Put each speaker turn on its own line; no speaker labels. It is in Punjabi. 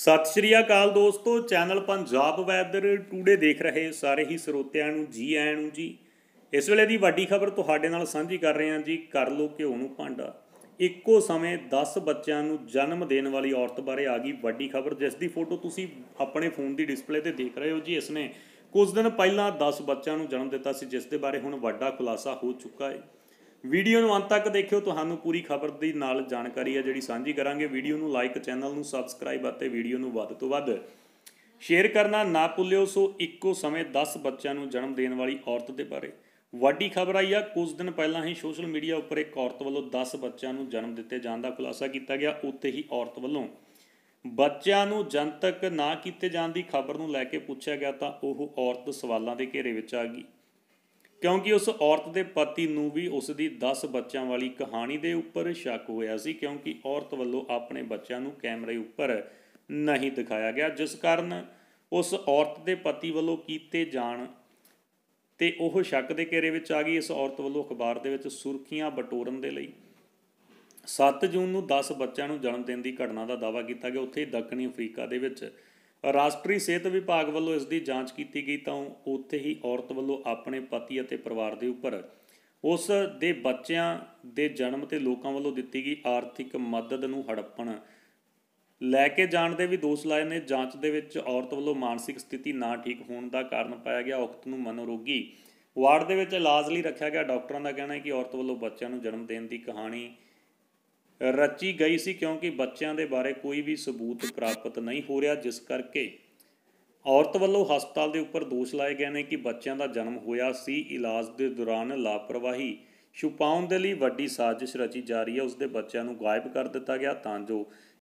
ਸਤਿ ਸ਼੍ਰੀ ਅਕਾਲ ਦੋਸਤੋ ਚੈਨਲ ਪੰਜਾਬ ਵੈਦਰ ਟੂਡੇ ਦੇਖ ਰਹੇ ਸਾਰੇ ਹੀ ਸਰੋਤਿਆਂ ਨੂੰ ਜੀ ਆਇਆਂ ਨੂੰ ਜੀ ਇਸ ਵੇਲੇ ਦੀ ਵੱਡੀ ਖਬਰ ਤੁਹਾਡੇ ਨਾਲ ਸਾਂਝੀ ਕਰ ਰਹੇ ਹਾਂ ਜੀ ਕਰ ਲੋ ਘਿਓ ਨੂੰ ਭਾਂਡਾ ਇੱਕੋ ਸਮੇਂ 10 ਬੱਚਿਆਂ ਨੂੰ ਜਨਮ ਦੇਣ ਵਾਲੀ ਔਰਤ ਬਾਰੇ ਆ ਗਈ ਵੱਡੀ ਖਬਰ ਜਿਸ ਦੀ ਫੋਟੋ ਤੁਸੀਂ ਆਪਣੇ ਫੋਨ ਦੀ ਡਿਸਪਲੇ ਤੇ ਦੇਖ ਰਹੇ ਹੋ ਜੀ ਇਸ ਨੇ ਕੁਝ ਦਿਨ ਪਹਿਲਾਂ 10 ਬੱਚਿਆਂ ਨੂੰ ਜਨਮ ਦਿੱਤਾ ਸੀ ਜਿਸ ਦੇ ਬਾਰੇ ਹੁਣ ਵੱਡਾ ਖੁਲਾਸਾ ਹੋ ਚੁੱਕਾ ਹੈ ਵੀਡੀਓ ਨੂੰ ਅੰਤ ਤੱਕ ਦੇਖਿਓ ਤੁਹਾਨੂੰ ਪੂਰੀ ਖਬਰ ਦੀ ਨਾਲ ਜਾਣਕਾਰੀ ਹੈ ਜਿਹੜੀ ਸਾਂਝੀ ਕਰਾਂਗੇ ਵੀਡੀਓ ਨੂੰ ਲਾਈਕ ਚੈਨਲ ਨੂੰ ਸਬਸਕ੍ਰਾਈਬ ਅਤੇ ਵੀਡੀਓ ਨੂੰ ਵੱਧ ਤੋਂ ਵੱਧ ਸ਼ੇਅਰ ਕਰਨਾ ਨਾ ਭੁੱਲਿਓ ਸੋ ਇੱਕੋ ਸਮੇਂ 10 ਬੱਚਿਆਂ ਨੂੰ ਜਨਮ ਦੇਣ ਵਾਲੀ ਔਰਤ ਦੇ ਬਾਰੇ ਵੱਡੀ ਖਬਰ ਆਈ ਆ ਕੁਝ ਦਿਨ ਪਹਿਲਾਂ ਹੀ ਸੋਸ਼ਲ ਮੀਡੀਆ ਉੱਪਰ ਇੱਕ ਔਰਤ ਵੱਲੋਂ 10 ਬੱਚਿਆਂ ਨੂੰ ਜਨਮ ਦਿੱਤੇ ਜਾਣ ਦਾ ਖੁਲਾਸਾ ਕੀਤਾ ਗਿਆ ਉੱਤੇ ਹੀ ਔਰਤ ਵੱਲੋਂ ਬੱਚਿਆਂ ਨੂੰ ਜਨਤਕ ਨਾ ਕੀਤੇ ਜਾਣ ਦੀ ਖਬਰ ਨੂੰ ਲੈ ਕੇ ਪੁੱਛਿਆ ਗਿਆ ਤਾਂ ਉਹ ਔਰਤ ਸਵਾਲਾਂ ਦੇ ਘੇਰੇ ਵਿੱਚ ਆ ਗਈ ਕਿਉਂਕਿ ਉਸ ਔਰਤ ਦੇ ਪਤੀ ਨੂੰ ਵੀ ਉਸ ਦੀ 10 ਬੱਚਿਆਂ ਵਾਲੀ ਕਹਾਣੀ ਦੇ ਉੱਪਰ ਸ਼ੱਕ ਹੋਇਆ ਸੀ ਕਿਉਂਕਿ ਔਰਤ ਵੱਲੋਂ ਆਪਣੇ ਬੱਚਿਆਂ ਨੂੰ ਕੈਮਰੇ ਉੱਪਰ ਨਹੀਂ ਦਿਖਾਇਆ ਗਿਆ ਜਿਸ ਕਾਰਨ ਉਸ ਔਰਤ ਦੇ ਪਤੀ ਵੱਲੋਂ ਕੀਤੇ ਜਾਣ ਤੇ ਉਹ ਸ਼ੱਕ ਦੇ ਘੇਰੇ ਵਿੱਚ ਆ ਗਈ ਇਸ ਔਰਤ ਵੱਲੋਂ ਅਖਬਾਰ ਦੇ ਵਿੱਚ ਸੁਰਖੀਆਂ ਬਟੋਰਨ ਦੇ ਲਈ 7 ਜੂਨ ਨੂੰ 10 ਬੱਚਿਆਂ ਨੂੰ ਜਨਮ ਦੇਣ ਦੀ ਘਟਨਾ ਦਾ ਦਾਵਾ ਕੀਤਾ ਗਿਆ ਉੱਥੇ ਦੱਖਣੀ ਅਫਰੀਕਾ ਦੇ ਵਿੱਚ ਰਾਸ਼ਟਰੀ ਸਿਹਤ ਵਿਭਾਗ ਵੱਲੋਂ ਇਸ ਦੀ ਜਾਂਚ ਕੀਤੀ ਗਈ ਤਾਂ ਉੱਥੇ ਹੀ ਔਰਤ ਵੱਲੋਂ ਆਪਣੇ ਪਤੀ ਅਤੇ ਪਰਿਵਾਰ ਦੇ ਉੱਪਰ ਉਸ ਦੇ ਬੱਚਿਆਂ ਦੇ ਜਨਮ ਤੇ ਲੋਕਾਂ ਵੱਲੋਂ ਦਿੱਤੀ ਗਈ ਆਰਥਿਕ ਮਦਦ ਨੂੰ ਹੜੱਪਣ ਲੈ ਕੇ ਜਾਣ ਦੇ ਵੀ ਦੋਸ਼ ਲਾਏ ਨੇ ਜਾਂਚ ਦੇ ਵਿੱਚ ਔਰਤ ਵੱਲੋਂ ਮਾਨਸਿਕ ਸਥਿਤੀ ਨਾ ਠੀਕ ਹੋਣ ਦਾ ਕਾਰਨ ਪਾਇਆ ਗਿਆ ਔਕਤ ਨੂੰ ਮਨੋਰੋਗੀ ਵਾਰਡ ਦੇ ਵਿੱਚ ਇਲਾਜ ਲਈ ਰੱਖਿਆ ਗਿਆ ਡਾਕਟਰਾਂ ਦਾ ਕਹਿਣਾ ਹੈ ਕਿ ਔਰਤ ਵੱਲੋਂ ਬੱਚਿਆਂ ਨੂੰ ਜਨਮ ਦੇਣ ਦੀ ਕਹਾਣੀ ਰਚੀ ਗਈ ਸੀ ਕਿਉਂਕਿ ਬੱਚਿਆਂ ਦੇ ਬਾਰੇ ਕੋਈ ਵੀ ਸਬੂਤ ਪ੍ਰਾਪਤ ਨਹੀਂ ਹੋ ਰਿਹਾ ਜਿਸ ਕਰਕੇ ਔਰਤ ਵੱਲੋਂ ਹਸਪਤਾਲ ਦੇ ਉੱਪਰ ਦੋਸ਼ ਲਾਏ ਗਏ ਨੇ ਕਿ ਬੱਚਿਆਂ ਦਾ ਜਨਮ ਹੋਇਆ ਸੀ ਇਲਾਜ ਦੇ ਦੌਰਾਨ ਲਾਪਰਵਾਹੀ ਛੁਪਾਉਣ ਦੇ ਲਈ ਵੱਡੀ ਸਾਜ਼ਿਸ਼ ਰਚੀ ਜਾ ਰਹੀ ਹੈ ਉਸ ਦੇ ਬੱਚਿਆਂ ਨੂੰ ਗਾਇਬ ਕਰ ਦਿੱਤਾ ਗਿਆ ਤਾਂ ਜੋ